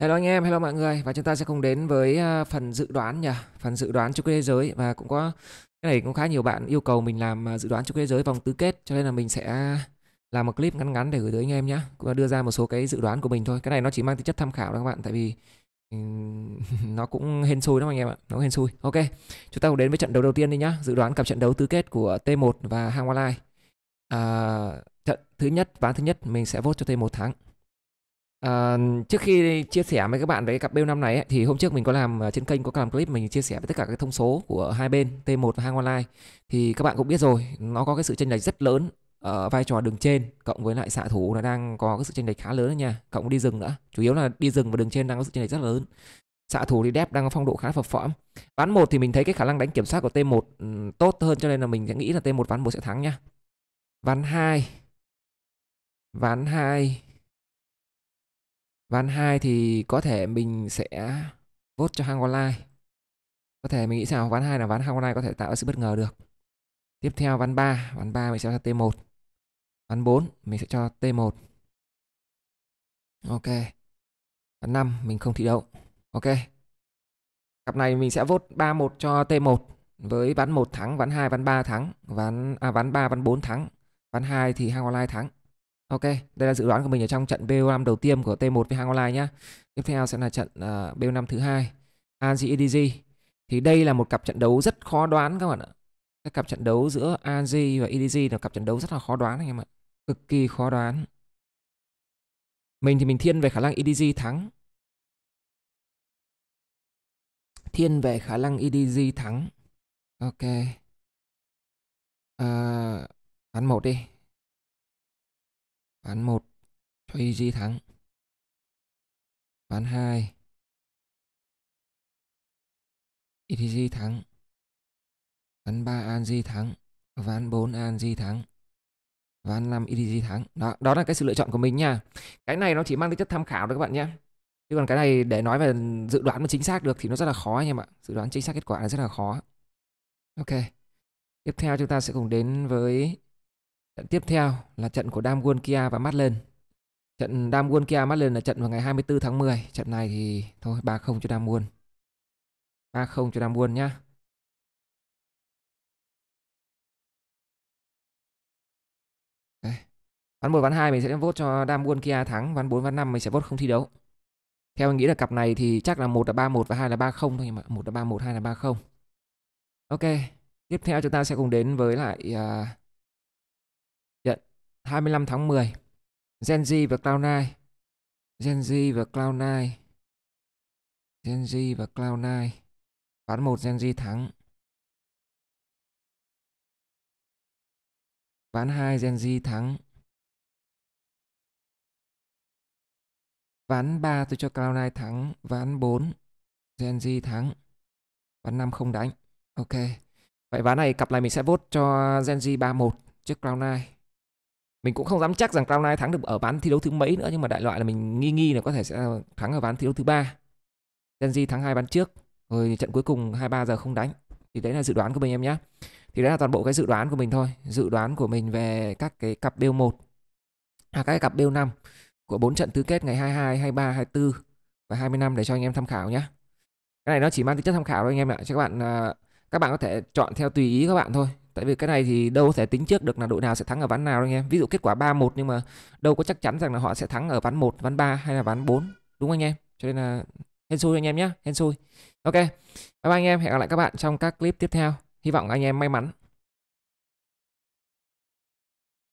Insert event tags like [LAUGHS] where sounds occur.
Hello anh em, hello mọi người và chúng ta sẽ cùng đến với à, phần dự đoán nhỉ, phần dự đoán chung kết thế giới và cũng có cái này cũng khá nhiều bạn yêu cầu mình làm à, dự đoán chung kết thế giới vòng tứ kết cho nên là mình sẽ làm một clip ngắn ngắn để gửi tới anh em nhé, cũng đưa ra một số cái dự đoán của mình thôi. Cái này nó chỉ mang tính chất tham khảo đó các bạn, tại vì ừ, [LAUGHS] nó cũng hên xui lắm anh em ạ, nó hên xui. Ok, chúng ta cùng đến với trận đấu đầu tiên đi nhá, dự đoán cặp trận đấu tứ kết của T1 và Hang Online. À, trận thứ nhất ván thứ nhất mình sẽ vote cho T1 thắng. À, trước khi chia sẻ với các bạn về cặp B năm này thì hôm trước mình có làm ờ, trên kênh có làm clip mình chia sẻ với tất cả các thông số của hai bên T1 và hàng online thì các bạn cũng biết rồi nó có cái sự chênh lệch rất lớn ở vai trò đường trên cộng với lại xạ thủ nó đang có cái sự chênh lệch khá lớn nha cộng đi rừng nữa chủ yếu là đi rừng và đường trên đang có sự chênh lệch rất lớn xạ thủ thì đẹp đang có phong độ khá phập phõm ván một thì mình thấy cái khả năng đánh kiểm soát của T1 ừ, tốt hơn cho nên là mình sẽ nghĩ là T1 ván một sẽ thắng nha ván 2 ván 2 Ván 2 thì có thể mình sẽ vote cho hang online. Có thể mình nghĩ sao ván 2 là ván hang online có thể tạo ra sự bất ngờ được. Tiếp theo ván 3, ván 3 mình sẽ cho T1. Ván 4 mình sẽ cho T1. Ok. Ván 5 mình không thi đấu. Ok. Cặp này mình sẽ vote 3-1 cho T1 với ván 1 thắng, ván 2 ván 3 thắng, ván à ván 3 ván 4 thắng, ván 2 thì hang online thắng. Ok, đây là dự đoán của mình ở trong trận BO5 đầu tiên của T1 với hàng online nhá. Tiếp theo sẽ là trận uh, ờ, BO5 thứ hai, ANG EDG. Thì đây là một cặp trận đấu rất khó đoán các bạn ạ. Cái cặp trận đấu giữa ANG và EDG là cặp trận đấu rất là khó đoán anh em ạ. Cực kỳ khó đoán. Mình thì mình thiên về khả năng EDG thắng. Thiên về khả năng EDG thắng. Ok. À, ờ, uh, bán một đi Ván 1 cho EG thắng. Ván 2 ETG thắng. Ván 3 ANG thắng. Ván 4 ANG thắng. Ván 5 ETG thắng. Đó, đó là cái sự lựa chọn của mình nha. Cái này nó chỉ mang tính chất tham khảo thôi các bạn nhé. Chứ còn cái này để nói về dự đoán mà chính xác được thì nó rất là khó anh em ạ. Dự đoán chính xác kết quả là rất là khó. Ok. Tiếp theo chúng ta sẽ cùng đến với Trận tiếp theo là trận của Dam Kia và Mắt Trận Dam Kia Mắt là trận vào ngày 24 tháng 10. Trận này thì thôi 3-0 cho Dam Won. 3-0 cho Dam nhá. Ván 1 ván 2 mình sẽ vote cho Dam Kia thắng, ván 4 ván 5 mình sẽ vote không thi đấu. Theo mình nghĩ là cặp này thì chắc là một là 3-1 và hai là 3-0 thôi nhưng mà một là 3-1, hai là 3-0. Ok, tiếp theo chúng ta sẽ cùng đến với lại uh, 25 tháng 10 Genji và Cloud9 Genji và Cloud9 Genji và Cloud9 Ván 1 Genji thắng Ván 2 Genji thắng Ván 3 tôi cho Cloud9 thắng Ván 4 Genji thắng Ván 5 không đánh Ok Vậy ván này cặp này mình sẽ vote cho Genji 3-1 trước Cloud9 mình cũng không dám chắc rằng Cloud9 thắng được ở ván thi đấu thứ mấy nữa nhưng mà đại loại là mình nghi nghi là có thể sẽ thắng ở ván thi đấu thứ ba. Genji thắng hai ván trước, rồi trận cuối cùng 23 giờ không đánh. Thì đấy là dự đoán của mình em nhé. Thì đấy là toàn bộ cái dự đoán của mình thôi, dự đoán của mình về các cái cặp bêu 1 à các cái cặp bêu 5 của bốn trận tứ kết ngày 22, 23, 24 và 25 để cho anh em tham khảo nhé. Cái này nó chỉ mang tính chất tham khảo thôi anh em ạ, cho các bạn à, các bạn có thể chọn theo tùy ý các bạn thôi Tại vì cái này thì đâu có thể tính trước được là đội nào sẽ thắng ở ván nào đâu anh em. Ví dụ kết quả 3-1 nhưng mà đâu có chắc chắn rằng là họ sẽ thắng ở ván 1, ván 3 hay là ván 4. Đúng không anh em? Cho nên là hên xui anh em nhé, hên xui. Ok. Bye bye anh em, hẹn gặp lại các bạn trong các clip tiếp theo. Hy vọng anh em may mắn.